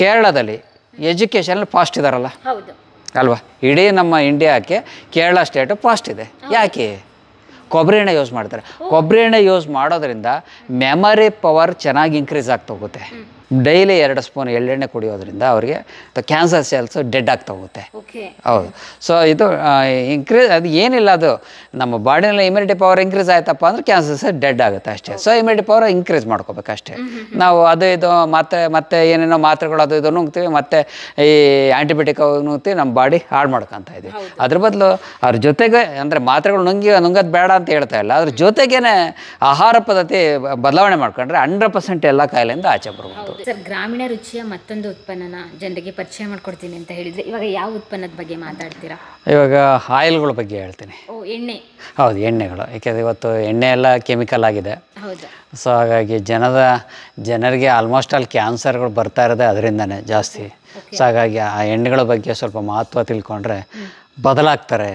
ಕೇರಳದಲ್ಲಿ education fast ಇದ್ದಾರಲ್ಲ ಅಲ್ವಾ ಇಡೀ ನಮ್ಮ ಇಂಡಿಯಾಕ್ಕೆ ಕೇರಳ ಸ್ಟೇಟು ಫಾಸ್ಟ್ ಇದೆ ಯಾಕೆ ಕೊಬ್ಬರಿ ಎಣ್ಣೆ ಯೂಸ್ ಮಾಡ್ತಾರೆ ಕೊಬ್ಬರಿ ಎಣ್ಣೆ ಯೂಸ್ ಮಾಡೋದ್ರಿಂದ ಮೆಮರಿ ಪವರ್ ಚೆನ್ನಾಗಿ ಇನ್ಕ್ರೀಸ್ ಆಗ್ತೋಗುತ್ತೆ ಡೈಲಿ ಎರಡು ಸ್ಪೂನ್ ಎಳ್ಳೆಣ್ಣೆ ಕುಡಿಯೋದ್ರಿಂದ ಅವರಿಗೆ ಕ್ಯಾನ್ಸರ್ ಸೆಲ್ಸ್ ಡೆಡ್ ಆಗ್ತಾ ಹೋಗುತ್ತೆ ಹೌದು ಸೊ ಇದು ಇನ್ಕ್ರೀಸ್ ಅದು ಏನಿಲ್ಲ ಅದು ನಮ್ಮ ಬಾಡಿನಲ್ಲಿ ಇಮ್ಯುನಿಟಿ ಪವರ್ ಇನ್ಕ್ರೀಸ್ ಆಯ್ತಪ್ಪ ಅಂದ್ರೆ ಕ್ಯಾನ್ಸರ್ ಸೆಲ್ ಡೆಡ್ ಆಗುತ್ತೆ ಅಷ್ಟೇ ಸೊ ಇಮ್ಯುನಿಟಿ ಪವರ್ ಇನ್ಕ್ರೀಸ್ ಮಾಡ್ಕೋಬೇಕು ಅಷ್ಟೇ ನಾವು ಅದು ಇದು ಮತ್ತೆ ಮತ್ತೆ ಏನೇನೋ ಮಾತ್ರೆಗಳು ಅದು ಇದು ನುಂಗ್ತೀವಿ ಮತ್ತೆ ಈ ಆ್ಯಂಟಿಬಯೋಟಿಕ್ ನುಂಗ್ತೀವಿ ನಮ್ಮ ಬಾಡಿ ಹಾಳು ಮಾಡ್ಕೊತಾ ಇದೀವಿ ಅದ್ರ ಬದಲು ಅವ್ರ ಜೊತೆಗೆ ಅಂದರೆ ಮಾತ್ರೆಗಳು ನುಂಗಿ ನುಂಗೋದು ಬೇಡ ಅಂತ ಹೇಳ್ತಾ ಇಲ್ಲ ಅದ್ರ ಜೊತೆಗೇನೆ ಆಹಾರ ಪದ್ಧತಿ ಬದಲಾವಣೆ ಮಾಡ್ಕೊಂಡ್ರೆ ಹಂಡ್ರೆಡ್ ಪರ್ಸೆಂಟ್ ಎಲ್ಲ ಕಾಯಿಲೆಯಿಂದ ಆಚೆ ಬರ್ಬೋದು ಸರ್ ಗ್ರಾಮೀಣ ರುಚಿಯ ಮತ್ತೊಂದು ಉತ್ಪನ್ನನ ಜನರಿಗೆ ಪರಿಚಯ ಮಾಡ್ಕೊಡ್ತೀನಿ ಅಂತ ಹೇಳಿದ್ರೆ ಇವಾಗ ಯಾವ ಉತ್ಪನ್ನದ ಬಗ್ಗೆ ಮಾತಾಡ್ತೀರಾ ಇವಾಗ ಆಯಿಲ್ಗಳ ಬಗ್ಗೆ ಹೇಳ್ತೀನಿ ಓ ಎಣ್ಣೆ ಹೌದು ಎಣ್ಣೆಗಳು ಯಾಕೆಂದ್ರೆ ಇವತ್ತು ಎಣ್ಣೆ ಎಲ್ಲ ಕೆಮಿಕಲ್ ಆಗಿದೆ ಸೊ ಹಾಗಾಗಿ ಜನದ ಜನರಿಗೆ ಆಲ್ಮೋಸ್ಟ್ ಆಲ್ ಕ್ಯಾನ್ಸರ್ಗಳು ಬರ್ತಾ ಇರೋದೇ ಅದರಿಂದನೇ ಜಾಸ್ತಿ ಸೊ ಹಾಗಾಗಿ ಆ ಎಣ್ಣೆಗಳ ಬಗ್ಗೆ ಸ್ವಲ್ಪ ಮಹತ್ವ ತಿಳ್ಕೊಂಡ್ರೆ ಬದಲಾಗ್ತಾರೆ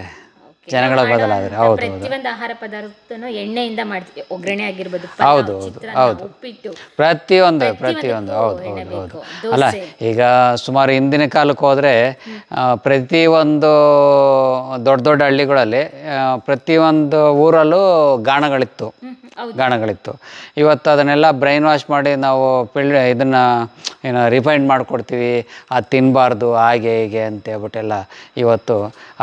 ಜನಗಳ ಬದಲಾದ್ರೆ ಹೌದು ಪ್ರತಿಯೊಂದು ಆಹಾರ ಪದಾರ್ಥನೂ ಎಣ್ಣೆಯಿಂದ ಮಾಡ್ತೀವಿ ಒಗ್ಗರಣೆ ಆಗಿರ್ಬೋದು ಹೌದು ಹೌದು ಹೌದು ಉಪ್ಪಿಟ್ಟು ಪ್ರತಿಯೊಂದು ಪ್ರತಿಯೊಂದು ಹೌದು ಹೌದು ಹೌದು ಅಲ್ಲ ಈಗ ಸುಮಾರು ಹಿಂದಿನ ಕಾಲಕ್ಕೆ ಹೋದರೆ ಪ್ರತಿಯೊಂದು ದೊಡ್ಡ ದೊಡ್ಡ ಹಳ್ಳಿಗಳಲ್ಲಿ ಪ್ರತಿಯೊಂದು ಊರಲ್ಲೂ ಗಾಣಗಳಿತ್ತು ಗಾಣಗಳಿತ್ತು ಇವತ್ತು ಅದನ್ನೆಲ್ಲ ಬ್ರೈನ್ ವಾಶ್ ಮಾಡಿ ನಾವು ಪಿಳ್ ಇದನ್ನು ಏನು ರಿಫೈಂಡ್ ಮಾಡಿಕೊಡ್ತೀವಿ ಅದು ತಿನ್ನಬಾರ್ದು ಹಾಗೆ ಹೀಗೆ ಅಂತ ಹೇಳ್ಬಿಟ್ಟೆಲ್ಲ ಇವತ್ತು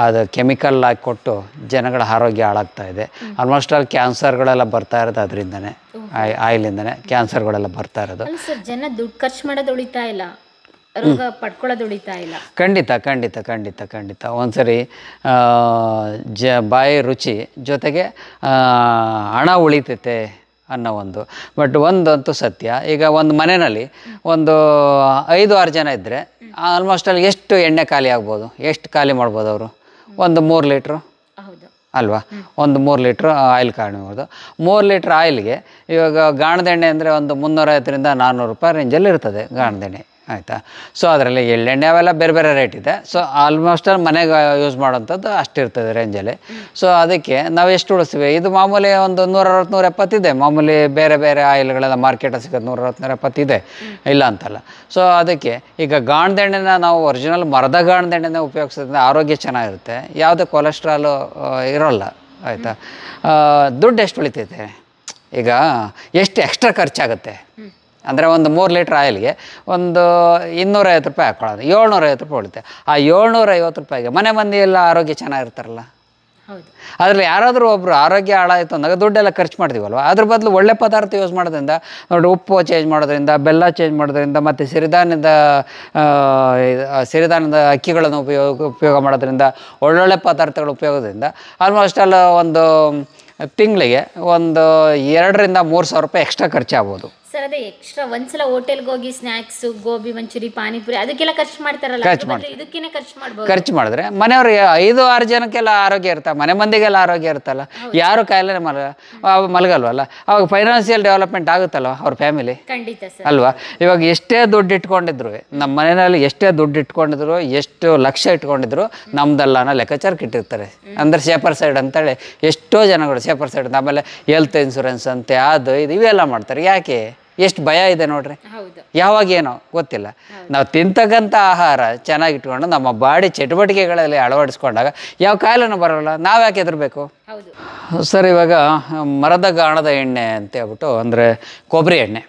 ಅದು ಕೆಮಿಕಲ್ ಹಾಕಿ ಜನಗಳ ಆರೋಗ್ಯ ಹಾಳಾಗ್ತಾ ಇದೆ ಆಲ್ಮೋಸ್ಟ್ ಆಲ್ ಕ್ಯಾನ್ಸರ್ಗಳೆಲ್ಲ ಬರ್ತಾ ಇರೋದು ಅದರಿಂದನೇ ಆಯಿಲಿಂದನೇ ಕ್ಯಾನ್ಸರ್ಗಳೆಲ್ಲ ಬರ್ತಾ ಇರೋದು ಜನ ದುಡ್ಡು ಖರ್ಚು ಮಾಡೋದು ಉಳಿತಾ ಇಲ್ಲ ರೋಗ ಇಲ್ಲ ಖಂಡಿತ ಖಂಡಿತ ಖಂಡಿತ ಖಂಡಿತ ಒಂದ್ಸರಿ ಜ ಬಾಯಿ ರುಚಿ ಜೊತೆಗೆ ಹಣ ಉಳಿತೈತೆ ಅನ್ನೋ ಒಂದು ಬಟ್ ಒಂದಂತೂ ಸತ್ಯ ಈಗ ಒಂದು ಮನೆಯಲ್ಲಿ ಒಂದು ಐದು ಆರು ಜನ ಇದ್ದರೆ ಆಲ್ಮೋಸ್ಟ್ ಅಲ್ಲಿ ಎಷ್ಟು ಎಣ್ಣೆ ಖಾಲಿ ಆಗ್ಬೋದು ಎಷ್ಟು ಖಾಲಿ ಮಾಡ್ಬೋದು ಅವರು ಒಂದು ಮೂರು ಲೀಟ್ರು ಅಲ್ವಾ ಒಂದು ಮೂರು ಲೀಟ್ರ್ ಆಯಿಲ್ ಕಾಣಬಹುದು ಮೂರು ಲೀಟ್ರ್ ಆಯಿಲ್ಗೆ ಇವಾಗ ಗಾಣದೆಣ್ಣೆ ಅಂದರೆ ಒಂದು ಮುನ್ನೂರೈವತ್ತರಿಂದ ನಾನ್ನೂರು ರೂಪಾಯಿ ರೇಂಜಲ್ಲಿ ಇರ್ತದೆ ಗಾಣದೆಣ್ಣೆ ಆಯಿತಾ ಸೊ ಅದರಲ್ಲಿ ಎಳ್ಳೆಣ್ಣೆ ಅವೆಲ್ಲ ಬೇರೆ ಬೇರೆ ರೇಟ್ ಇದೆ ಸೊ ಆಲ್ಮೋಸ್ಟ್ ಮನೆಗೆ ಯೂಸ್ ಮಾಡೋಂಥದ್ದು ಅಷ್ಟಿರ್ತದೆ ರೇಂಜಲ್ಲಿ ಸೊ ಅದಕ್ಕೆ ನಾವು ಎಷ್ಟು ಉಳಿಸ್ತೀವಿ ಇದು ಮಾಮೂಲಿ ಒಂದು ಅರವತ್ತು ನೂರ ಎಪ್ಪತ್ತಿದೆ ಮಾಮೂಲಿ ಬೇರೆ ಬೇರೆ ಆಯಿಲ್ಗಳೆಲ್ಲ ಮಾರ್ಕೆಟಲ್ಲಿ ಸಿಗೋದು ನೂರ ನೂರ ಎಪ್ಪತ್ತಿದೆ ಇಲ್ಲ ಅಂತಲ್ಲ ಸೊ ಅದಕ್ಕೆ ಈಗ ಗಾಣದೆಣ್ಣೆನ ನಾವು ಒರಿಜಿನಲ್ ಮರದ ಗಾಣದೆಣ್ಣೆನ ಉಪಯೋಗಿಸೋದ್ರಿಂದ ಆರೋಗ್ಯ ಚೆನ್ನಾಗಿರುತ್ತೆ ಯಾವುದೇ ಕೊಲೆಸ್ಟ್ರಾಲು ಇರೋಲ್ಲ ಆಯಿತಾ ದುಡ್ಡು ಎಷ್ಟು ಉಳಿತೈತೆ ಈಗ ಎಷ್ಟು ಎಕ್ಸ್ಟ್ರಾ ಖರ್ಚಾಗುತ್ತೆ ಅಂದರೆ ಒಂದು ಮೂರು ಲೀಟ್ರ್ ಆಯಿಲ್ಗೆ ಒಂದು ಇನ್ನೂರೈವತ್ತು ರೂಪಾಯಿ ಹಾಕ್ಕೊಳ್ಳೋದು ಏಳ್ನೂರೈವತ್ತು ರೂಪಾಯಿ ಉಳಿತೆ ಆ ಏಳ್ನೂರೈವತ್ತು ರೂಪಾಯಿಗೆ ಮನೆ ಮಂದಿ ಎಲ್ಲ ಆರೋಗ್ಯ ಚೆನ್ನಾಗಿರ್ತಾರಲ್ಲ ಅದರಲ್ಲಿ ಯಾರಾದರೂ ಒಬ್ಬರು ಆರೋಗ್ಯ ಹಾಳಾಯಿತು ಅಂದಾಗ ದುಡ್ಡೆಲ್ಲ ಖರ್ಚು ಮಾಡ್ತೀವಲ್ವ ಅದ್ರ ಬದಲು ಒಳ್ಳೆ ಪದಾರ್ಥ ಯೂಸ್ ಮಾಡೋದ್ರಿಂದ ನೋಡಿ ಉಪ್ಪು ಚೇಂಜ್ ಮಾಡೋದ್ರಿಂದ ಬೆಲ್ಲ ಚೇಂಜ್ ಮಾಡೋದ್ರಿಂದ ಮತ್ತು ಸಿರಿಧಾನ್ಯದ ಸಿರಿಧಾನ್ಯದ ಅಕ್ಕಿಗಳನ್ನು ಉಪಯೋಗ ಉಪಯೋಗ ಮಾಡೋದ್ರಿಂದ ಒಳ್ಳೊಳ್ಳೆ ಪದಾರ್ಥಗಳ ಉಪಯೋಗದಿಂದ ಆಲ್ಮೋಸ್ಟ್ ಅಲ್ಲ ಒಂದು ತಿಂಗಳಿಗೆ ಒಂದು ಎರಡರಿಂದ ಮೂರು ಸಾವಿರ ರೂಪಾಯಿ ಎಕ್ಸ್ಟ್ರಾ ಖರ್ಚಾಗ್ಬೋದು ಸರ್ ಅದೇ ಎಕ್ಸ್ಟ್ರಾ ಒಂದ್ಸಲ ಹೋಟೆಲ್ಗೆ ಹೋಗಿ ಸ್ನಾಕ್ಸ್ ಗೋಬಿ ಮಂಚೂರಿ ಪಾನಿಪುರಿ ಅದಕ್ಕೆಲ್ಲ ಖರ್ಚು ಮಾಡ್ತಾರಲ್ಲ ಖರ್ಚು ಖರ್ಚು ಖರ್ಚು ಮಾಡಿದ್ರೆ ಮನೆಯವ್ರಿಗೆ ಐದು ಆರು ಜನಕ್ಕೆಲ್ಲ ಆರೋಗ್ಯ ಇರ್ತಾ ಮನೆ ಮಂದಿಗೆಲ್ಲ ಆರೋಗ್ಯ ಇರ್ತಲ್ಲ ಯಾರು ಕಾಯಿಲೆ ಮಲಗ ಮಲಗಲ್ವಲ್ಲ ಅವಾಗ ಫೈನಾನ್ಸಿಯಲ್ ಡೆವಲಪ್ಮೆಂಟ್ ಆಗುತ್ತಲ್ವ ಅವ್ರ ಫ್ಯಾಮಿಲಿ ಖಂಡಿತ ಅಲ್ವಾ ಇವಾಗ ಎಷ್ಟೇ ದುಡ್ಡು ಇಟ್ಕೊಂಡಿದ್ರು ನಮ್ಮ ಮನೆಯಲ್ಲಿ ಎಷ್ಟೇ ದುಡ್ಡು ಇಟ್ಕೊಂಡಿದ್ರು ಎಷ್ಟು ಲಕ್ಷ ಇಟ್ಕೊಂಡಿದ್ರು ನಮ್ದಲ್ಲ ಅನ್ನೋ ಲೆಕ್ಕಾಚಾರಕ್ಕೆ ಇಟ್ಟಿರ್ತಾರೆ ಅಂದ್ರೆ ಸೇಪರ್ ಸೈಡ್ ಅಂತೇಳಿ ಎಷ್ಟೋ ಜನಗಳು ಸೇಪರ್ ಸೈಡ್ ಆಮೇಲೆ ಹೆಲ್ತ್ ಇನ್ಸೂರೆನ್ಸ್ ಅಂತೆ ಅದು ಇದು ಇವೆಲ್ಲ ಮಾಡ್ತಾರೆ ಯಾಕೆ ಎಷ್ಟು ಭಯ ಇದೆ ನೋಡ್ರಿ ಯಾವಾಗ ಏನೋ ಗೊತ್ತಿಲ್ಲ ನಾವು ತಿಂತಕ್ಕಂಥ ಆಹಾರ ಚೆನ್ನಾಗಿಟ್ಕೊಂಡು ನಮ್ಮ ಬಾಡಿ ಚಟುವಟಿಕೆಗಳಲ್ಲಿ ಅಳವಡಿಸ್ಕೊಂಡಾಗ ಯಾವ ಕಾಯಿಲೆನೂ ಬರೋಲ್ಲ ನಾವು ಯಾಕೆ ಹೆದರ್ಬೇಕು ಸರ್ ಇವಾಗ ಮರದ ಗಾಣದ ಎಣ್ಣೆ ಅಂತ ಹೇಳ್ಬಿಟ್ಟು ಅಂದರೆ ಕೊಬ್ಬರಿ ಎಣ್ಣೆ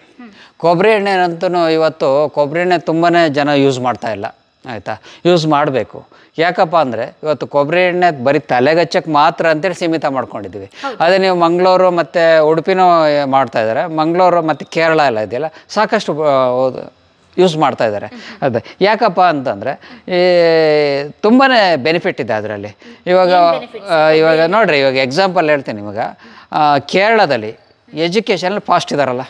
ಕೊಬ್ಬರಿ ಅಂತೂ ಇವತ್ತು ಕೊಬ್ಬರಿ ಎಣ್ಣೆ ತುಂಬಾ ಜನ ಯೂಸ್ ಮಾಡ್ತಾ ಇಲ್ಲ ಆಯಿತಾ ಯೂಸ್ ಮಾಡಬೇಕು ಯಾಕಪ್ಪ ಅಂದರೆ ಇವತ್ತು ಕೊಬ್ಬರಿ ಎಣ್ಣೆ ಬರೀ ತಲೆಗಚ್ಚಕ್ಕೆ ಮಾತ್ರ ಅಂತೇಳಿ ಸೀಮಿತ ಮಾಡ್ಕೊಂಡಿದ್ದೀವಿ ಅದೇ ನೀವು ಮಂಗಳೂರು ಮತ್ತು ಉಡುಪಿನೂ ಮಾಡ್ತಾ ಇದ್ದಾರೆ ಮಂಗಳೂರು ಮತ್ತು ಕೇರಳ ಎಲ್ಲ ಇದೆಯಲ್ಲ ಸಾಕಷ್ಟು ಯೂಸ್ ಮಾಡ್ತಾ ಇದ್ದಾರೆ ಅದು ಯಾಕಪ್ಪ ಅಂತಂದರೆ ಈ ತುಂಬಾ ಬೆನಿಫಿಟ್ ಇದೆ ಅದರಲ್ಲಿ ಇವಾಗ ಇವಾಗ ನೋಡಿರಿ ಇವಾಗ ಎಕ್ಸಾಂಪಲ್ ಹೇಳ್ತೀನಿ ಇವಾಗ ಕೇರಳದಲ್ಲಿ ಎಜುಕೇಷನ್ ಫಾಸ್ಟ್ ಇದ್ದಾರಲ್ಲ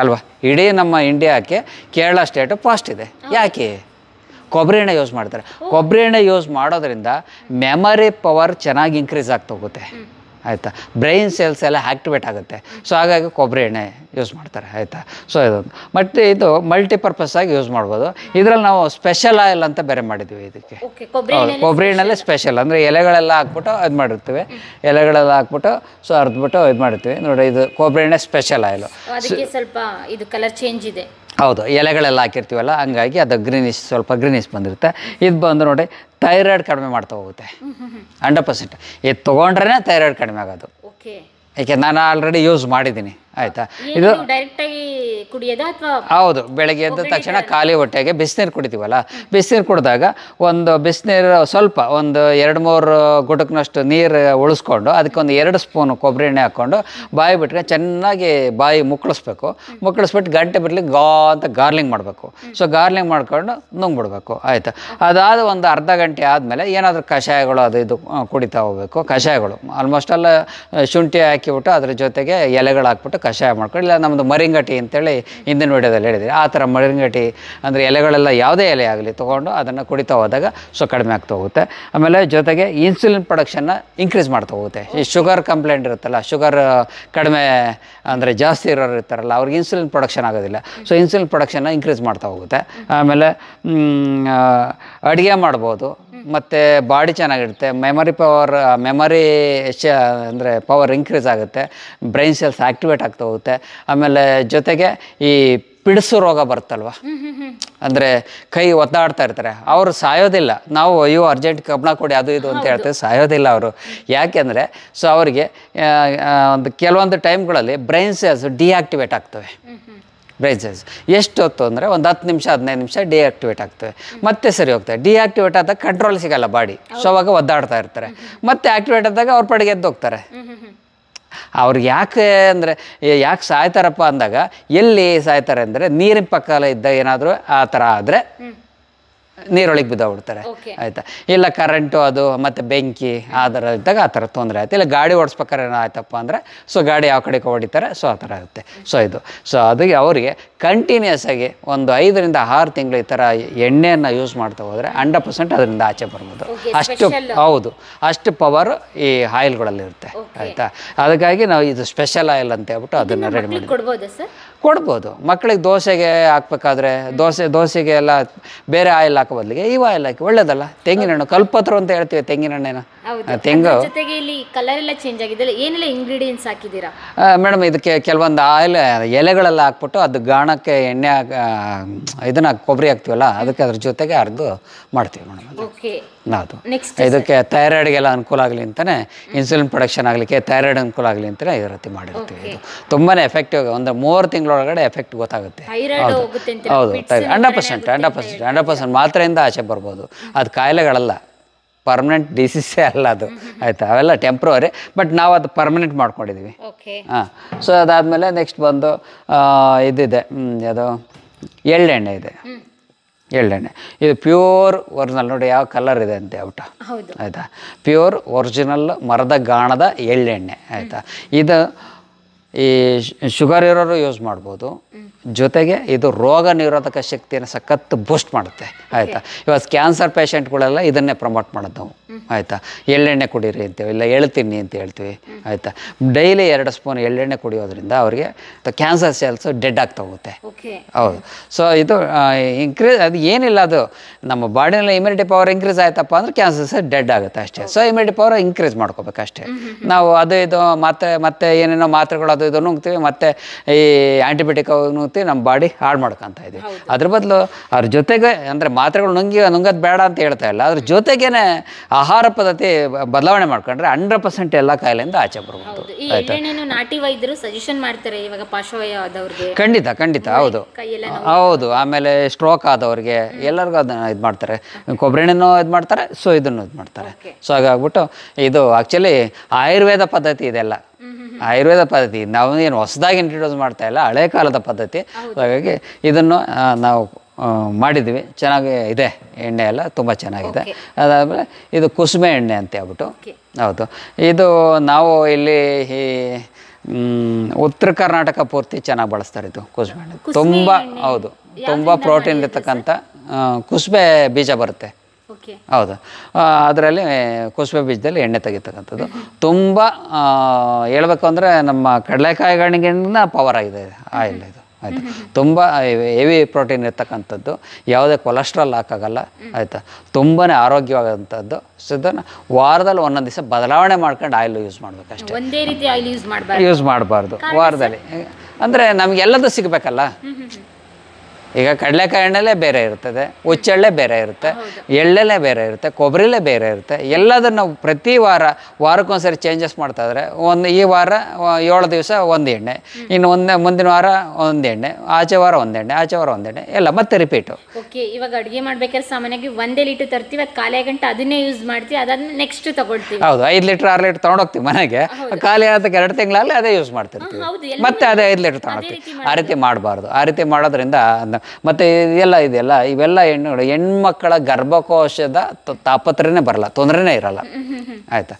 ಅಲ್ವಾ ಇಡೀ ನಮ್ಮ ಇಂಡಿಯಾಕ್ಕೆ ಕೇರಳ ಸ್ಟೇಟು ಫಾಸ್ಟ್ ಇದೆ ಯಾಕೆ ಕೊಬ್ಬರಿ ಎಣ್ಣೆ ಯೂಸ್ ಮಾಡ್ತಾರೆ ಕೊಬ್ಬರಿ ಎಣ್ಣೆ ಯೂಸ್ ಮಾಡೋದ್ರಿಂದ ಮೆಮರಿ ಪವರ್ ಚೆನ್ನಾಗಿ ಇನ್ಕ್ರೀಸ್ ಆಗ್ತಾ ಹೋಗುತ್ತೆ ಆಯಿತಾ ಬ್ರೈನ್ ಸೆಲ್ಸ್ ಎಲ್ಲ ಆ್ಯಕ್ಟಿವೇಟ್ ಆಗುತ್ತೆ ಸೊ ಹಾಗಾಗಿ ಕೊಬ್ಬರಿ ಎಣ್ಣೆ ಯೂಸ್ ಮಾಡ್ತಾರೆ ಆಯಿತಾ ಸೊ ಇದೊಂದು ಮತ್ತು ಇದು ಆಗಿ ಯೂಸ್ ಮಾಡ್ಬೋದು ಇದರಲ್ಲಿ ನಾವು ಸ್ಪೆಷಲ್ ಆಯಿಲ್ ಅಂತ ಬೇರೆ ಮಾಡಿದ್ವಿ ಇದಕ್ಕೆ ಕೊಬ್ಬರಿ ಎಣ್ಣೆಲ್ಲೇ ಸ್ಪೆಷಲ್ ಅಂದರೆ ಎಲೆಗಳೆಲ್ಲ ಹಾಕ್ಬಿಟ್ಟು ಇದು ಮಾಡಿರ್ತೀವಿ ಎಲೆಗಳೆಲ್ಲ ಹಾಕ್ಬಿಟ್ಟು ಸೊ ಅರ್ದ್ಬಿಟ್ಟು ಇದು ಮಾಡಿರ್ತೀವಿ ನೋಡಿ ಇದು ಕೊಬ್ಬರಿ ಎಣ್ಣೆ ಸ್ಪೆಷಲ್ ಆಯಿಲು ಸ್ವಲ್ಪ ಇದು ಕಲರ್ ಚೇಂಜ್ ಇದೆ ಹೌದು ಎಲೆಗಳೆಲ್ಲ ಹಾಕಿರ್ತೀವಲ್ಲ ಹಂಗಾಗಿ ಅದು ಗ್ರೀನಿಶ್ ಸ್ವಲ್ಪ ಗ್ರೀನಿಶ್ ಬಂದಿರುತ್ತೆ ಇದು ಬಂದು ನೋಡಿ ಥೈರಾಯ್ಡ್ ಕಡಿಮೆ ಮಾಡ್ತಾ ಹೋಗುತ್ತೆ ಹಂಡ್ರೆಡ್ ಪರ್ಸೆಂಟ್ ಇದು ತೊಗೊಂಡ್ರೆ ಥೈರಾಯ್ಡ್ ಕಡಿಮೆ ಆಗೋದು ಯಾಕೆ ನಾನು ಆಲ್ರೆಡಿ ಯೂಸ್ ಮಾಡಿದ್ದೀನಿ ಆಯ್ತಾ ಇದು ಹೌದು ಬೆಳಗ್ಗೆ ಎದ್ದ ತಕ್ಷಣ ಖಾಲಿ ಹೊಟ್ಟೆಗೆ ಬಿಸಿನೀರು ಕುಡಿತೀವಲ್ಲ ಬಿಸಿನೀರು ಕುಡಿದಾಗ ಒಂದು ಬಿಸಿನೀರು ಸ್ವಲ್ಪ ಒಂದು ಎರಡು ಮೂರು ಗುಟಕ್ನಷ್ಟು ನೀರು ಉಳಿಸ್ಕೊಂಡು ಅದಕ್ಕೊಂದು ಎರಡು ಸ್ಪೂನ್ ಕೊಬ್ಬರಿ ಎಣ್ಣೆ ಹಾಕ್ಕೊಂಡು ಬಾಯಿ ಬಿಟ್ಟರೆ ಚೆನ್ನಾಗಿ ಬಾಯಿ ಮುಕ್ಕಳಿಸ್ಬೇಕು ಮುಕ್ಕಳಿಸ್ಬಿಟ್ಟು ಗಂಟೆ ಬಿಡಲಿ ಗಾ ಅಂತ ಗಾರ್ಲಿಂಗ್ ಮಾಡಬೇಕು ಸೊ ಗಾರ್ಲಿಂಗ್ ಮಾಡ್ಕೊಂಡು ನುಂಗ್ಬಿಡ್ಬೇಕು ಆಯ್ತಾ ಅದಾದ ಒಂದು ಅರ್ಧ ಗಂಟೆ ಆದಮೇಲೆ ಏನಾದರೂ ಕಷಾಯಗಳು ಅದು ಇದು ಕುಡಿತಾ ಹೋಗ್ಬೇಕು ಕಷಾಯಗಳು ಆಲ್ಮೋಸ್ಟ್ ಅಲ್ಲ ಶುಂಠಿ ಹಾಕಿಬಿಟ್ಟು ಅದ್ರ ಜೊತೆಗೆ ಎಲೆಗಳು ಹಾಕ್ಬಿಟ್ಟು ಕಷಾಯ ಮಾಡ್ಕೊಂಡು ಇಲ್ಲ ನಮ್ಮದು ಮರಿಂಗಟಿ ಅಂತೇಳಿ ಹಿಂದಿನ ವೀಡಿಯೋದಲ್ಲಿ ಹೇಳಿದ್ದೀರಿ ಆ ಥರ ಮರಿಂಗಟಿ ಅಂದರೆ ಎಲೆಗಳೆಲ್ಲ ಯಾವುದೇ ಎಲೆ ಆಗಲಿ ತೊಗೊಂಡು ಅದನ್ನು ಕುಡಿತಾ ಹೋದಾಗ ಸೊ ಕಡಿಮೆ ಆಗ್ತಾ ಹೋಗುತ್ತೆ ಆಮೇಲೆ ಜೊತೆಗೆ ಇನ್ಸುಲಿನ್ ಪ್ರೊಡಕ್ಷನ್ನ ಇನ್ಕ್ರೀಸ್ ಮಾಡ್ತಾ ಹೋಗುತ್ತೆ ಈ ಶುಗರ್ ಕಂಪ್ಲೇಂಟ್ ಇರುತ್ತಲ್ಲ ಶುಗರ್ ಕಡಿಮೆ ಅಂದರೆ ಜಾಸ್ತಿ ಇರೋರು ಇರ್ತಾರಲ್ಲ ಅವ್ರಿಗೆ ಇನ್ಸುಲಿನ್ ಪ್ರೊಡಕ್ಷನ್ ಆಗೋದಿಲ್ಲ ಸೊ ಇನ್ಸುಲಿನ್ ಪ್ರೊಡಕ್ಷನ್ನ ಇನ್ಕ್ರೀಸ್ ಮಾಡ್ತಾ ಹೋಗುತ್ತೆ ಆಮೇಲೆ ಅಡುಗೆ ಮಾಡ್ಬೋದು ಮತ್ತು ಬಾಡಿ ಚೆನ್ನಾಗಿರುತ್ತೆ ಮೆಮರಿ ಪವರ್ ಮೆಮರಿ ಎಷ್ಟು ಅಂದರೆ ಪವರ್ ಇನ್ಕ್ರೀಸ್ ಆಗುತ್ತೆ ಬ್ರೈನ್ ಸೆಲ್ಸ್ ಆ್ಯಕ್ಟಿವೇಟ್ ಆಗ್ತಾ ಹೋಗುತ್ತೆ ಆಮೇಲೆ ಜೊತೆಗೆ ಈ ಪಿಡಿಸು ರೋಗ ಬರುತ್ತಲ್ವ ಅಂದರೆ ಕೈ ಒದ್ದಾಡ್ತಾ ಇರ್ತಾರೆ ಅವರು ಸಾಯೋದಿಲ್ಲ ನಾವು ಅಯ್ಯೋ ಅರ್ಜೆಂಟ್ ಕಬ್ಬಣ ಕೊಡಿ ಅದು ಇದು ಅಂತ ಹೇಳ್ತೇವೆ ಸಾಯೋದಿಲ್ಲ ಅವರು ಯಾಕೆಂದರೆ ಸೊ ಅವರಿಗೆ ಒಂದು ಕೆಲವೊಂದು ಟೈಮ್ಗಳಲ್ಲಿ ಬ್ರೈನ್ ಸೆಲ್ಸ್ ಡಿಆಕ್ಟಿವೇಟ್ ಆಗ್ತವೆ ಬ್ರೈನ್ ಎಷ್ಟು ಹೊತ್ತು ಅಂದರೆ ಒಂದು ಹತ್ತು ನಿಮಿಷ ಹದಿನೈದು ನಿಮಿಷ ಡಿಆಕ್ಟಿವೇಟ್ ಆಗ್ತವೆ ಮತ್ತೆ ಸರಿ ಹೋಗ್ತವೆ ಡಿಆಕ್ಟಿವೇಟ್ ಆದಾಗ ಕಂಟ್ರೋಲ್ ಸಿಗಲ್ಲ ಬಾಡಿ ಸೊ ಅವಾಗ ಒದ್ದಾಡ್ತಾ ಇರ್ತಾರೆ ಮತ್ತೆ ಆಕ್ಟಿವೇಟ್ ಆದಾಗ ಅವ್ರ ಪಡೆಗೆ ಎದ್ದು ಹೋಗ್ತಾರೆ ಅವ್ರಿಗೆ ಯಾಕೆ ಅಂದರೆ ಯಾಕೆ ಸಾಯ್ತಾರಪ್ಪ ಅಂದಾಗ ಎಲ್ಲಿ ಸಾಯ್ತಾರೆ ಅಂದರೆ ನೀರಿನ ಪಕ್ಕಲ್ಲ ಇದ್ದಾಗ ಏನಾದರೂ ಆ ಥರ ಆದರೆ ನೀರೊಳಗೆ ಬಿದ್ದೋಗ್ಬಿಡ್ತಾರೆ ಆಯಿತಾ ಇಲ್ಲ ಕರೆಂಟು ಅದು ಮತ್ತು ಬೆಂಕಿ ಆ ಥರ ಇದ್ದಾಗ ಆ ಥರ ತೊಂದರೆ ಆಯಿತು ಇಲ್ಲ ಗಾಡಿ ಓಡಿಸ್ಬೇಕಾದ್ರೆ ಏನಾಯ್ತಪ್ಪ ಅಂದರೆ ಸೊ ಗಾಡಿ ಯಾವ ಕಡೆಗೆ ಹೊಡಿತಾರೆ ಸೊ ಆ ಥರ ಆಗುತ್ತೆ ಸೊ ಇದು ಸೊ ಅದಕ್ಕೆ ಅವರಿಗೆ ಕಂಟಿನ್ಯೂಸ್ ಆಗಿ ಒಂದು ಐದರಿಂದ ಆರು ತಿಂಗಳು ಈ ಥರ ಎಣ್ಣೆಯನ್ನು ಯೂಸ್ ಮಾಡ್ತಾ ಹೋದರೆ ಹಂಡ್ರೆಡ್ ಪರ್ಸೆಂಟ್ ಅದರಿಂದ ಆಚೆ ಬರ್ಬೋದು ಅಷ್ಟು ಹೌದು ಅಷ್ಟು ಪವರ್ ಈ ಆಯಿಲ್ಗಳಲ್ಲಿ ಇರುತ್ತೆ ಆಯಿತಾ ಅದಕ್ಕಾಗಿ ನಾವು ಇದು ಸ್ಪೆಷಲ್ ಆಯಿಲ್ ಅಂತ ಹೇಳ್ಬಿಟ್ಟು ಅದನ್ನು ರೆಡಿ ಮಾಡಿ ಕೊಡ್ಬೋದು ಮಕ್ಕಳಿಗೆ ದೋಸೆಗೆ ಹಾಕ್ಬೇಕಾದ್ರೆ ದೋಸೆ ದೋಸೆಗೆ ಎಲ್ಲ ಬೇರೆ ಆಯಿಲ್ ಹಾಕೋ ಬದಲಿಗೆ ಈ ಆಯಿಲ್ ಹಾಕಿ ಒಳ್ಳೇದಲ್ಲ ತೆಂಗಿನೆಣ್ಣು ಕಲ್ಪತ್ರು ಅಂತ ಹೇಳ್ತೀವಿ ತೆಂಗಿನೆಣ್ಣೆನ ತೆಂಗು ಜೊತೆಗೆ ಇಲ್ಲಿ ಕಲರ್ ಎಲ್ಲ ಚೇಂಜ್ ಆಗಿದೆ ಏನೆಲ್ಲ ಇಂಗ್ರೀಡಿಯೆಂಟ್ಸ್ ಹಾಕಿದ್ದೀರಾ ಮೇಡಮ್ ಇದಕ್ಕೆ ಕೆಲವೊಂದು ಆಯಿಲ್ ಎಲೆಗಳೆಲ್ಲ ಹಾಕ್ಬಿಟ್ಟು ಅದು ಗಾಣಕ್ಕೆ ಎಣ್ಣೆ ಇದನ್ನ ಕೊಬ್ಬರಿ ಹಾಕ್ತೀವಲ್ಲ ಅದಕ್ಕೆ ಅದ್ರ ಜೊತೆಗೆ ಅರ್ದು ಮಾಡ್ತೀವಿ ಮೇಡಮ್ ಓಕೆ ಅದು ಇದಕ್ಕೆ ಥೈರಾಯ್ಡ್ಗೆಲ್ಲ ಅನುಕೂಲ ಆಗಲಿ ಅಂತಲೇ ಇನ್ಸುಲಿನ್ ಪ್ರೊಡಕ್ಷನ್ ಆಗಲಿಕ್ಕೆ ಥೈರಾಯ್ಡ್ ಅನುಕೂಲ ಆಗಲಿ ಅಂತಲೇ ಇದೇ ರೀತಿ ಮಾಡಿರ್ತೀವಿ ಇದು ತುಂಬಾ ಎಫೆಕ್ಟಿವ್ ಒಂದು ಮೂರು ತಿಂಗಳೊಳಗಡೆ ಎಫೆಕ್ಟ್ ಗೊತ್ತಾಗುತ್ತೆ ಹೌದು ಹೌದು hundred percent hundred percent hundred percent ಮಾತ್ರೆಯಿಂದ ಆಚೆ ಬರ್ಬೋದು ಅದು ಕಾಯಿಲೆಗಳಲ್ಲ ಪರ್ಮನೆಂಟ್ ಡಿಸೀಸೇ ಅಲ್ಲ ಅದು ಆಯಿತಾ ಅವೆಲ್ಲ ಟೆಂಪ್ರವರಿ ಬಟ್ ನಾವು ಅದು ಪರ್ಮನೆಂಟ್ ಮಾಡ್ಕೊಂಡಿದ್ದೀವಿ ಹಾಂ ಸೊ ಅದಾದಮೇಲೆ ನೆಕ್ಸ್ಟ್ ಬಂದು ಇದಿದೆ ಅದು ಎಳ್ಳೆಣ್ಣೆ ಇದೆ ಎಳ್ಳೆಣ್ಣೆ ಇದು ಪ್ಯೂರ್ ಒರಿಜಿನಲ್ ನೋಡಿ ಯಾವ ಕಲರ್ ಇದೆ ಅಂತ ಔಟ ಆಯಿತಾ ಪ್ಯೂರ್ ಒರಿಜಿನಲ್ ಮರದ ಗಾಣದ ಎಳ್ಳೆಣ್ಣೆ ಆಯಿತಾ ಇದು ಈ ಶುಗರ್ ಇರೋರು ಯೂಸ್ ಮಾಡ್ಬೋದು ಜೊತೆಗೆ ಇದು ರೋಗ ನಿರೋಧಕ ಶಕ್ತಿಯನ್ನು ಸಖತ್ತು ಬೂಸ್ಟ್ ಮಾಡುತ್ತೆ ಆಯಿತಾ ಇವಾಗ ಕ್ಯಾನ್ಸರ್ ಪೇಷಂಟ್ಗಳೆಲ್ಲ ಇದನ್ನೇ ಪ್ರಮೋಟ್ ಮಾಡೋದು ನಾವು ಆಯಿತಾ ಎಳ್ಳೆಣ್ಣೆ ಕುಡೀರಿ ಅಂತೇವೆ ಇಲ್ಲ ಎಳ್ತೀನಿ ಅಂತ ಹೇಳ್ತೀವಿ ಆಯಿತಾ ಡೈಲಿ ಎರಡು ಸ್ಪೂನ್ ಎಳ್ಳೆಣ್ಣೆ ಕುಡಿಯೋದ್ರಿಂದ ಅವರಿಗೆ ಕ್ಯಾನ್ಸರ್ ಸೆಲ್ಸ್ ಡೆಡ್ ಆಗ್ತಾ ಹೋಗುತ್ತೆ ಹೌದು ಸೊ ಇದು ಇನ್ಕ್ರೀಸ್ ಅದು ಏನಿಲ್ಲ ಅದು ನಮ್ಮ ಬಾಡಿನಲ್ಲಿ ಇಮ್ಯುನಿಟಿ ಪವರ್ ಇನ್ಕ್ರೀಸ್ ಆಯ್ತಪ್ಪ ಅಂದ್ರೆ ಕ್ಯಾನ್ಸರ್ ಸೆಲ್ ಡೆಡ್ ಆಗುತ್ತೆ ಅಷ್ಟೇ ಸೊ ಇಮ್ಯುನಿಟಿ ಪವರ್ ಇನ್ಕ್ರೀಸ್ ಮಾಡ್ಕೋಬೇಕು ಅಷ್ಟೇ ನಾವು ಅದು ಇದು ಮಾತ್ರೆ ಮತ್ತೆ ಏನೇನೋ ಮಾತ್ರೆಗಳು ಅದು ಇದು ನುಗ್ತೀವಿ ಮತ್ತು ಈ ಆ್ಯಂಟಿಬಯೋಟಿಕ್ ಮತ್ತು ನಮ್ಮ ಬಾಡಿ ಹಾಳು ಮಾಡ್ಕೊಂತ ಇದೆ ಅದ್ರ ಬದಲು ಅದ್ರ ಜೊತೆಗೆ ಅಂದ್ರೆ ಮಾತ್ರೆಗಳು ನುಂಗಿ ನುಂಗದ್ ಬೇಡ ಅಂತ ಹೇಳ್ತಾ ಇಲ್ಲ ಅದ್ರ ಜೊತೆಗೇನೆ ಆಹಾರ ಪದ್ಧತಿ ಬದಲಾವಣೆ ಮಾಡ್ಕೊಂಡ್ರೆ ಹಂಡ್ರೆಡ್ ಪರ್ಸೆಂಟ್ ಎಲ್ಲ ಕಾಯಿಲೆಯಿಂದ ಆಚೆ ಬರ್ಬೋದು ಖಂಡಿತ ಖಂಡಿತ ಹೌದು ಹೌದು ಆಮೇಲೆ ಸ್ಟ್ರೋಕ್ ಆದವ್ರಿಗೆ ಎಲ್ಲರಿಗೂ ಅದನ್ನ ಇದು ಮಾಡ್ತಾರೆ ಕೊಬ್ಬರಿಣ್ಣನೂ ಇದು ಮಾಡ್ತಾರೆ ಸೊ ಇದನ್ನು ಇದು ಮಾಡ್ತಾರೆ ಸೊ ಹಾಗಾಗ್ಬಿಟ್ಟು ಇದು ಆ್ಯಕ್ಚುಲಿ ಆಯುರ್ವೇದ ಪದ್ಧತಿ ಇದೆಲ್ಲ ಆಯುರ್ವೇದ ಪದ್ಧತಿ ನಾವು ಏನು ಹೊಸದಾಗಿ ಇಂಟ್ರಡ್ಯೂಸ್ ಮಾಡ್ತಾ ಇಲ್ಲ ಹಳೆ ಕಾಲದ ಪದ್ಧತಿ ಹಾಗಾಗಿ ಇದನ್ನು ನಾವು ಮಾಡಿದ್ವಿ ಚೆನ್ನಾಗಿ ಇದೆ ಎಣ್ಣೆ ಎಲ್ಲ ತುಂಬ ಚೆನ್ನಾಗಿದೆ ಅದಾದಮೇಲೆ ಇದು ಕುಸುಮೆ ಎಣ್ಣೆ ಅಂತ ಹೇಳ್ಬಿಟ್ಟು ಹೌದು ಇದು ನಾವು ಇಲ್ಲಿ ಈ ಉತ್ತರ ಕರ್ನಾಟಕ ಪೂರ್ತಿ ಚೆನ್ನಾಗಿ ಬಳಸ್ತಾರೆ ಇದು ಕುಸುಮೆ ಎಣ್ಣೆ ತುಂಬ ಹೌದು ತುಂಬ ಪ್ರೋಟೀನ್ ಇರ್ತಕ್ಕಂಥ ಕುಸುಬೆ ಬೀಜ ಬರುತ್ತೆ ಹೌದಾ ಅದರಲ್ಲಿ ಕುಸುಬೆ ಬೀಜದಲ್ಲಿ ಎಣ್ಣೆ ತೆಗಿತಕ್ಕಂಥದ್ದು ತುಂಬ ಹೇಳಬೇಕು ಅಂದರೆ ನಮ್ಮ ಕಡಲೆಕಾಯಿ ಪವರ್ ಆಗಿದೆ ಆಯಿಲ್ ಇದು ಆಯಿತು ತುಂಬ ಹೆವಿ ಪ್ರೋಟೀನ್ ಇರ್ತಕ್ಕಂಥದ್ದು ಯಾವುದೇ ಕೊಲೆಸ್ಟ್ರಾಲ್ ಹಾಕಾಗಲ್ಲ ಆಯಿತಾ ತುಂಬಾ ಆರೋಗ್ಯವಾದಂಥದ್ದು ಸದನ ವಾರದಲ್ಲಿ ಒಂದೊಂದು ದಿವಸ ಬದಲಾವಣೆ ಮಾಡ್ಕೊಂಡು ಆಯಿಲ್ ಯೂಸ್ ಮಾಡಬೇಕು ಅಷ್ಟೇ ಒಂದೇ ರೀತಿ ಆಯಿಲ್ ಯೂಸ್ ಯೂಸ್ ಮಾಡಬಾರ್ದು ವಾರದಲ್ಲಿ ಅಂದರೆ ನಮಗೆಲ್ಲದೂ ಸಿಗಬೇಕಲ್ಲ ಈಗ ಕಡಲೆಕಾಯಿ ಎಣ್ಣೆಲೇ ಬೇರೆ ಇರ್ತದೆ ಹುಚ್ಚೆಳ್ಳೆ ಬೇರೆ ಇರುತ್ತೆ ಎಳ್ಳೆಲ್ಲೇ ಬೇರೆ ಇರುತ್ತೆ ಕೊಬ್ಬರಿಲೇ ಬೇರೆ ಇರುತ್ತೆ ಎಲ್ಲದನ್ನು ನಾವು ಪ್ರತಿ ವಾರ ವಾರಕ್ಕೊಂದ್ಸರಿ ಚೇಂಜಸ್ ಮಾಡ್ತಾ ಒಂದು ಈ ವಾರ ಏಳು ದಿವಸ ಒಂದು ಎಣ್ಣೆ ಇನ್ನು ಒಂದೇ ಮುಂದಿನ ವಾರ ಒಂದು ಎಣ್ಣೆ ಆಚೆ ವಾರ ಒಂದೆಣ್ಣೆ ಆಚೆ ವಾರ ಒಂದೆಣ್ಣೆ ಎಲ್ಲ ಮತ್ತೆ ರಿಪೀಟು ಓಕೆ ಇವಾಗ ಅಡುಗೆ ಮಾಡ್ಬೇಕಾದ್ರೆ ಸಾಮಾನ್ಯವಾಗಿ ಒಂದೇ ಲೀಟರ್ ತರ್ತೀವಿ ಅದು ಕಾಲೇ ಗಂಟೆ ಅದನ್ನೇ ಯೂಸ್ ಮಾಡ್ತೀವಿ ಅದನ್ನ ನೆಕ್ಸ್ಟ್ ತಗೊಳ್ತೀವಿ ಹೌದು ಐದು ಲೀಟರ್ ಆರು ಲೀಟರ್ ತೊಗೊಂಡೋಗ್ತೀವಿ ಮನೆಗೆ ಖಾಲಿ ಆದಕ್ಕೆ ಎರಡು ತಿಂಗಳಲ್ಲಿ ಅದೇ ಯೂಸ್ ಮಾಡ್ತಿರ್ತೀವಿ ಮತ್ತೆ ಅದೇ ಐದು ಲೀಟರ್ ತೊಗೊಂಡೋಗ್ತೀವಿ ಆ ರೀತಿ ಮಾಡಬಾರ್ದು ಆ ರೀತಿ ಮಾಡೋದ್ರಿಂದ ಮತ್ತು ಇದೆಲ್ಲ ಇದೆಯಲ್ಲ ಇವೆಲ್ಲ ಹೆಣ್ಣುಗಳು ಹೆಣ್ಮಕ್ಕಳ ಗರ್ಭಕೋಶದ ತಾಪತ್ರೆಯೇ ಬರಲ್ಲ ತೊಂದರೆನೇ ಇರಲ್ಲ ಆಯಿತಾ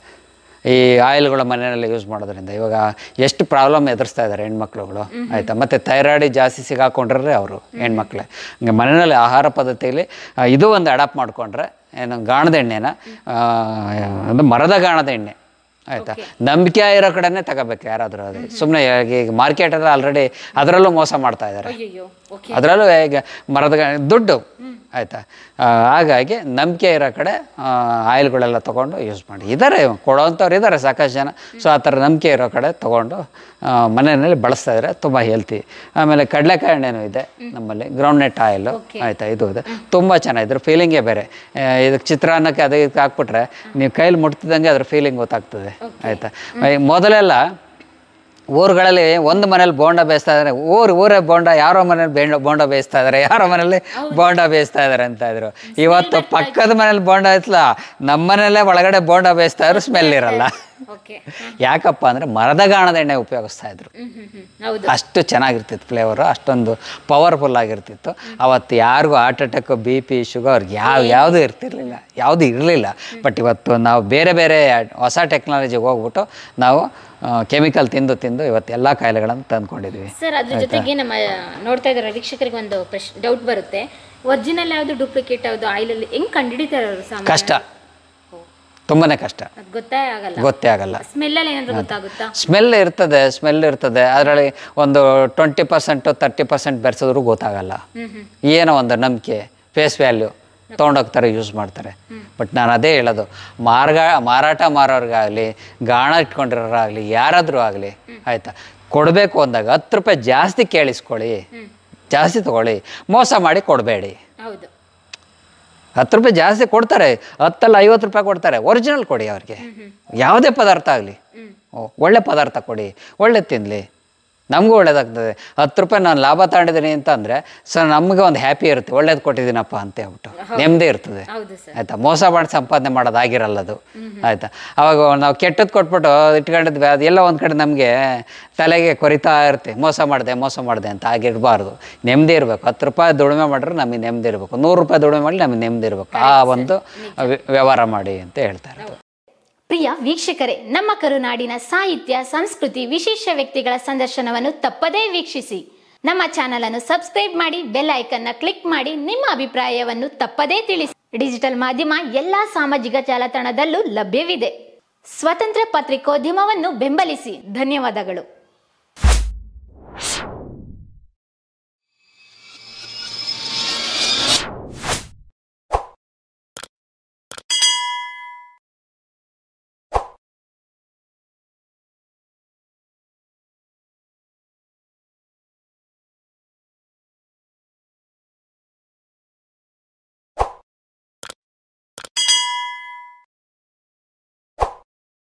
ಈ ಆಯಿಲ್ಗಳು ಮನೆಯಲ್ಲಿ ಯೂಸ್ ಮಾಡೋದ್ರಿಂದ ಇವಾಗ ಎಷ್ಟು ಪ್ರಾಬ್ಲಮ್ ಎದುರಿಸ್ತಾ ಇದ್ದಾರೆ ಹೆಣ್ಮಕ್ಳುಗಳು ಆಯಿತಾ ಮತ್ತು ಥೈರಾಯ್ಡ್ ಜಾಸ್ತಿ ಸಿಗಾಕೊಂಡ್ರೆ ಅವರು ಹೆಣ್ಮಕ್ಳೆ ಮನೆಯಲ್ಲಿ ಆಹಾರ ಪದ್ಧತಿಯಲ್ಲಿ ಇದು ಒಂದು ಅಡಾಪ್ಟ್ ಮಾಡಿಕೊಂಡ್ರೆ ಏನು ಗಾಣದ ಎಣ್ಣೆನ ಒಂದು ಮರದ ಗಾಣದ ಎಣ್ಣೆ ಆಯ್ತಾ ನಂಬಿಕೆ ಇರೋ ಕಡೆನೇ ತಗೋಬೇಕು ಯಾರಾದರೂ ಅದು ಸುಮ್ಮನೆ ಈಗ ಮಾರ್ಕೆಟ್ ಎಲ್ಲ ಆಲ್ರೆಡಿ ಅದರಲ್ಲೂ ಮೋಸ ಮಾಡ್ತಾ ಇದ್ದಾರೆ ಅದರಲ್ಲೂ ಈಗ ಮರದ ದುಡ್ಡು ಆಯಿತಾ ಹಾಗಾಗಿ ನಂಬಿಕೆ ಇರೋ ಕಡೆ ಆಯಿಲ್ಗಳೆಲ್ಲ ತೊಗೊಂಡು ಯೂಸ್ ಮಾಡಿ ಇದ್ದಾರೆ ಕೊಡೋವಂಥವ್ರು ಇದ್ದಾರೆ ಸಾಕಷ್ಟು ಜನ ಸೊ ಆ ಥರ ನಂಬಿಕೆ ಇರೋ ಕಡೆ ತೊಗೊಂಡು ಮನೆಯಲ್ಲಿ ಬಳಸ್ತಾ ಇದ್ರೆ ತುಂಬ ಹೆಲ್ತಿ ಆಮೇಲೆ ಕಡಲೆಕಾಯಿ ಎಣ್ಣೆನೂ ಇದೆ ನಮ್ಮಲ್ಲಿ ಗ್ರೌಂಡ್ ನೆಟ್ ಆಯಿಲು ಆಯಿತಾ ಇದು ಇದೆ ತುಂಬ ಚೆನ್ನಾಗಿದ್ರು ಫೀಲಿಂಗೇ ಬೇರೆ ಇದಕ್ಕೆ ಚಿತ್ರಾನ್ನಕ್ಕೆ ಅದಕ್ಕೆ ಇದಕ್ಕೆ ಹಾಕ್ಬಿಟ್ರೆ ನೀವು ಕೈಲಿ ಮುಟ್ತಿದ್ದಂಗೆ ಅದ್ರ ಫೀಲಿಂಗ್ ಗೊತ್ತಾಗ್ತದೆ ಆಯಿತಾ ಮೊದಲೆಲ್ಲ ಊರುಗಳಲ್ಲಿ ಒಂದು ಮನೇಲಿ ಬೋಂಡ ಬೇಯಿಸ್ತಾ ಇದ್ದಾರೆ ಊರು ಊರೇ ಬೋಂಡ ಯಾರೋ ಮನೇಲಿ ಬೇಂಡ ಬೋಂಡ ಬೇಯಿಸ್ತಾ ಇದ್ದಾರೆ ಯಾರೋ ಮನೇಲಿ ಬೋಂಡ ಬೇಯಿಸ್ತಾ ಇದ್ದಾರೆ ಅಂತ ಇದ್ರು ಇವತ್ತು ಪಕ್ಕದ ಮನೇಲಿ ಬೋಂಡ ಐತಲ್ಲ ನಮ್ಮ ಮನೇಲೇ ಒಳಗಡೆ ಬೋಂಡ ಬೇಯಿಸ್ತಾ ಇದ್ರು ಸ್ಮೆಲ್ ಇರಲ್ಲ ಯಾಕಪ್ಪ ಅಂದ್ರೆ ಮರದ ಗಾಣದ ಎಣ್ಣೆ ಉಪಯೋಗಿಸ್ತಾ ಇದ್ರು ಅಷ್ಟು ಚೆನ್ನಾಗಿರ್ತಿತ್ತು ಫ್ಲೇವರ್ ಅಷ್ಟೊಂದು ಪವರ್ಫುಲ್ ಆಗಿರ್ತಿತ್ತು ಅವತ್ತು ಯಾರಿಗೂ heart attack B P sugar ಯಾವ ಯಾವುದೂ ಇರ್ತಿರ್ಲಿಲ್ಲ ಯಾವ್ದು ಇರಲಿಲ್ಲ ಬಟ್ ಇವತ್ತು ನಾವು ಬೇರೆ ಬೇರೆ ಹೊಸ ಟೆಕ್ನಾಲಜಿಗೆ ಹೋಗ್ಬಿಟ್ಟು ನಾವು ಕೆಮಿಕಲ್ ತಿಂದು ತಿಂದು ಇವತ್ತು ಎಲ್ಲಾ ಕಾಯಿಲೆಗಳನ್ನು ತಂದ್ಕೊಂಡಿದ್ವಿ ಸರ್ ಅದ್ರ ಜೊತೆಗೆ ನಮ್ಮ ನೋಡ್ತಾ ಇದ್ದಾರೆ ವೀಕ್ಷಕರಿಗೆ ಒಂದು ಡೌಟ್ ಬರುತ್ತೆ ಒರಿಜಿನಲ್ ಯಾವುದು ಡೂಪ್ಲಿಕೇಟ್ ಯಾವುದು ಆಯಿಲಲ್ಲಿ ಹೆಂಗೆ ಕಂಡು ಕಷ್ಟ ತುಂಬಾ ಕಷ್ಟ ಗೊತ್ತೇ ಆಗಲ್ಲ ಸ್ಮೆಲ್ ಇರ್ತದೆ ಸ್ಮೆಲ್ ಇರ್ತದೆ ಅದರಲ್ಲಿ ಒಂದು ಟ್ವೆಂಟಿ ಪರ್ಸೆಂಟ್ ತರ್ಟಿ ಪರ್ಸೆಂಟ್ ಬೆರೆಸಿದ್ರು ಗೊತ್ತಾಗಲ್ಲ ಏನೋ ಒಂದು ನಂಬಿಕೆ ಫೇಸ್ ವ್ಯಾಲ್ಯೂ ತೊಗೊಂಡೋಗ್ತಾರೆ ಯೂಸ್ ಮಾಡ್ತಾರೆ ಬಟ್ ನಾನು ಅದೇ ಹೇಳೋದು ಮಾರ್ಗ ಮಾರಾಟ ಮಾರೋರಿಗಾಗಲಿ ಗಾಣ ಇಟ್ಕೊಂಡಿರೋರಾಗಲಿ ಯಾರಾದರೂ ಆಗಲಿ ಆಯಿತಾ ಕೊಡಬೇಕು ಅಂದಾಗ ಹತ್ತು ರೂಪಾಯಿ ಜಾಸ್ತಿ ಕೇಳಿಸ್ಕೊಳ್ಳಿ ಜಾಸ್ತಿ ತಗೊಳ್ಳಿ ಮೋಸ ಮಾಡಿ ಕೊಡಬೇಡಿ ಹತ್ತು ರೂಪಾಯಿ ಜಾಸ್ತಿ ಕೊಡ್ತಾರೆ ಹತ್ತಲ್ಲ ಐವತ್ತು ರೂಪಾಯಿ ಕೊಡ್ತಾರೆ ಒರಿಜಿನಲ್ ಕೊಡಿ ಅವ್ರಿಗೆ ಯಾವುದೇ ಪದಾರ್ಥ ಆಗಲಿ ಒಳ್ಳೆ ಪದಾರ್ಥ ಕೊಡಿ ಒಳ್ಳೆ ತಿನ್ನಲಿ ನಮಗೂ ಒಳ್ಳೇದಾಗ್ತದೆ ಹತ್ತು ರೂಪಾಯಿ ನಾನು ಲಾಭ ತಗೊಂಡಿದ್ದೀನಿ ಅಂತ ಅಂದರೆ ಸರ್ ನಮಗೆ ಒಂದು ಹ್ಯಾಪಿ ಇರುತ್ತೆ ಒಳ್ಳೇದು ಕೊಟ್ಟಿದ್ದೀನಪ್ಪ ಅಂತ ಹೇಳ್ಬಿಟ್ಟು ನೆಮ್ಮದಿ ಇರ್ತದೆ ಆಯಿತಾ ಮೋಸ ಮಾಡಿ ಸಂಪಾದನೆ ಮಾಡೋದಾಗಿರಲ್ಲ ಅದು ಆಯಿತಾ ಅವಾಗ ನಾವು ಕೆಟ್ಟದ್ದು ಕೊಟ್ಬಿಟ್ಟು ಇಟ್ಕೊಂಡಿದ್ವಿ ಅದೆಲ್ಲ ಒಂದು ಕಡೆ ನಮಗೆ ತಲೆಗೆ ಕೊರಿತಾ ಇರುತ್ತೆ ಮೋಸ ಮಾಡಿದೆ ಮೋಸ ಮಾಡಿದೆ ಅಂತ ಆಗಿರಬಾರ್ದು ನೆಮ್ಮದಿ ಇರಬೇಕು ಹತ್ತು ರೂಪಾಯಿ ದುಡಿಮೆ ಮಾಡಿದ್ರೆ ನಮಗೆ ನೆಮ್ಮದಿ ಇರಬೇಕು ನೂರು ರೂಪಾಯಿ ದುಡಿಮೆ ಮಾಡಿ ನಮಗೆ ನೆಮ್ಮದಿ ಇರಬೇಕು ಆ ಒಂದು ವ್ಯವಹಾರ ಮಾಡಿ ಅಂತ ಹೇಳ್ತಾ ಹೇಳ್ತಾರೆ ಪ್ರಿಯ ವೀಕ್ಷಕರೇ ನಮ್ಮ ಕರುನಾಡಿನ ಸಾಹಿತ್ಯ ಸಂಸ್ಕೃತಿ ವಿಶೇಷ ವ್ಯಕ್ತಿಗಳ ಸಂದರ್ಶನವನ್ನು ತಪ್ಪದೇ ವೀಕ್ಷಿಸಿ ನಮ್ಮ ಚಾನಲ್ ಅನ್ನು ಸಬ್ಸ್ಕ್ರೈಬ್ ಮಾಡಿ ಬೆಲ್ ನ ಕ್ಲಿಕ್ ಮಾಡಿ ನಿಮ್ಮ ಅಭಿಪ್ರಾಯವನ್ನು ತಪ್ಪದೇ ತಿಳಿಸಿ ಡಿಜಿಟಲ್ ಮಾಧ್ಯಮ ಎಲ್ಲಾ ಸಾಮಾಜಿಕ ಜಾಲತಾಣದಲ್ಲೂ ಲಭ್ಯವಿದೆ ಸ್ವತಂತ್ರ ಪತ್ರಿಕೋದ್ಯಮವನ್ನು ಬೆಂಬಲಿಸಿ ಧನ್ಯವಾದಗಳು